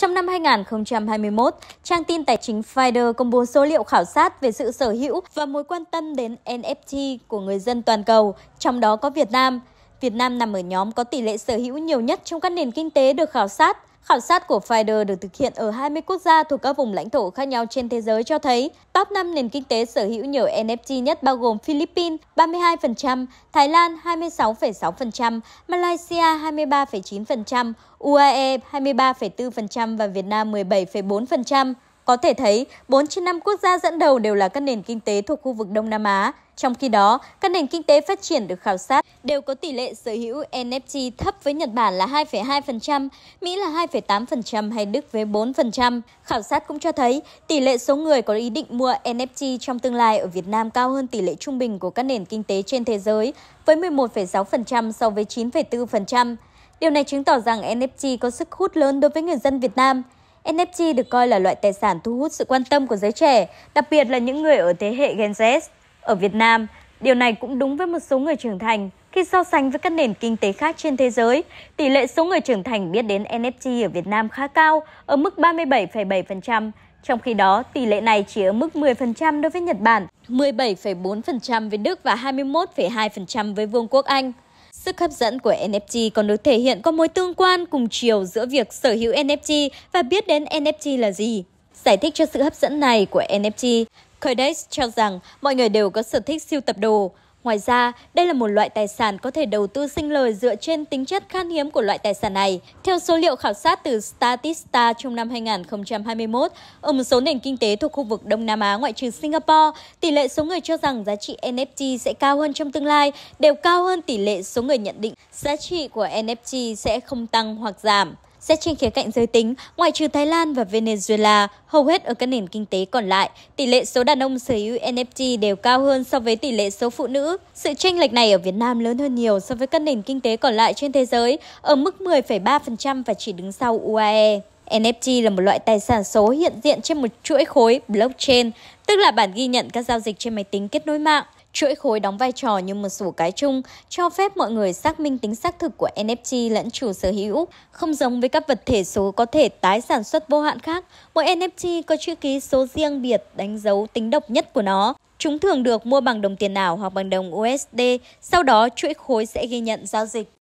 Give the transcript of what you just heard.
Trong năm 2021, trang tin tài chính Fider công bố số liệu khảo sát về sự sở hữu và mối quan tâm đến NFT của người dân toàn cầu, trong đó có Việt Nam. Việt Nam nằm ở nhóm có tỷ lệ sở hữu nhiều nhất trong các nền kinh tế được khảo sát Khảo sát của Fider được thực hiện ở 20 quốc gia thuộc các vùng lãnh thổ khác nhau trên thế giới cho thấy top 5 nền kinh tế sở hữu nhiều NFT nhất bao gồm Philippines 32%, Thái Lan 26,6%, Malaysia 23,9%, UAE 23,4% và Việt Nam 17,4%. Có thể thấy, 4 trên 5 quốc gia dẫn đầu đều là các nền kinh tế thuộc khu vực Đông Nam Á. Trong khi đó, các nền kinh tế phát triển được khảo sát đều có tỷ lệ sở hữu NFT thấp với Nhật Bản là 2,2%, Mỹ là 2,8% hay Đức với 4%. Khảo sát cũng cho thấy tỷ lệ số người có ý định mua NFT trong tương lai ở Việt Nam cao hơn tỷ lệ trung bình của các nền kinh tế trên thế giới với 11,6% so với 9,4%. Điều này chứng tỏ rằng NFT có sức hút lớn đối với người dân Việt Nam. NFT được coi là loại tài sản thu hút sự quan tâm của giới trẻ, đặc biệt là những người ở thế hệ Gen Z. Ở Việt Nam, điều này cũng đúng với một số người trưởng thành khi so sánh với các nền kinh tế khác trên thế giới, tỷ lệ số người trưởng thành biết đến NFT ở Việt Nam khá cao, ở mức 37,7%, trong khi đó tỷ lệ này chỉ ở mức 10% đối với Nhật Bản, 17,4% với Đức và 21,2% với Vương quốc Anh. Sức hấp dẫn của NFT còn được thể hiện qua mối tương quan cùng chiều giữa việc sở hữu NFT và biết đến NFT là gì. Giải thích cho sự hấp dẫn này của NFT, Codex cho rằng mọi người đều có sở thích siêu tập đồ, Ngoài ra, đây là một loại tài sản có thể đầu tư sinh lời dựa trên tính chất khan hiếm của loại tài sản này. Theo số liệu khảo sát từ Statista trong năm 2021, ở một số nền kinh tế thuộc khu vực Đông Nam Á ngoại trừ Singapore, tỷ lệ số người cho rằng giá trị NFT sẽ cao hơn trong tương lai đều cao hơn tỷ lệ số người nhận định giá trị của NFT sẽ không tăng hoặc giảm. Xét trên khía cạnh giới tính, ngoài trừ Thái Lan và Venezuela, hầu hết ở các nền kinh tế còn lại, tỷ lệ số đàn ông sở hữu NFT đều cao hơn so với tỷ lệ số phụ nữ. Sự chênh lệch này ở Việt Nam lớn hơn nhiều so với các nền kinh tế còn lại trên thế giới, ở mức 10,3% và chỉ đứng sau UAE. NFT là một loại tài sản số hiện diện trên một chuỗi khối blockchain, tức là bản ghi nhận các giao dịch trên máy tính kết nối mạng. Chuỗi khối đóng vai trò như một sổ cái chung, cho phép mọi người xác minh tính xác thực của NFT lẫn chủ sở hữu. Không giống với các vật thể số có thể tái sản xuất vô hạn khác, mỗi NFT có chữ ký số riêng biệt đánh dấu tính độc nhất của nó. Chúng thường được mua bằng đồng tiền ảo hoặc bằng đồng USD, sau đó chuỗi khối sẽ ghi nhận giao dịch.